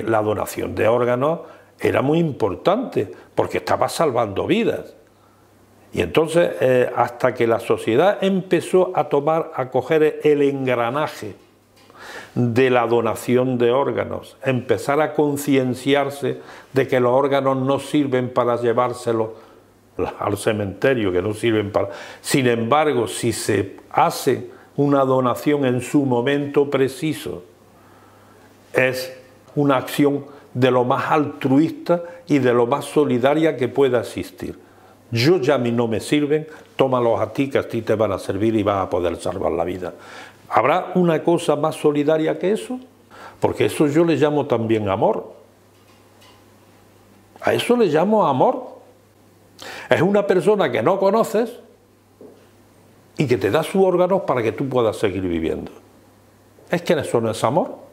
la donación de órganos era muy importante porque estaba salvando vidas. Y entonces, eh, hasta que la sociedad empezó a tomar, a coger el engranaje de la donación de órganos, empezar a concienciarse de que los órganos no sirven para llevárselos al cementerio, que no sirven para... Sin embargo, si se hace una donación en su momento preciso, es una acción de lo más altruista y de lo más solidaria que pueda existir. Yo ya a mí no me sirven, tómalos a ti que a ti te van a servir y vas a poder salvar la vida. ¿Habrá una cosa más solidaria que eso? Porque eso yo le llamo también amor. A eso le llamo amor. Es una persona que no conoces y que te da sus órganos para que tú puedas seguir viviendo. ¿Es que eso no es amor?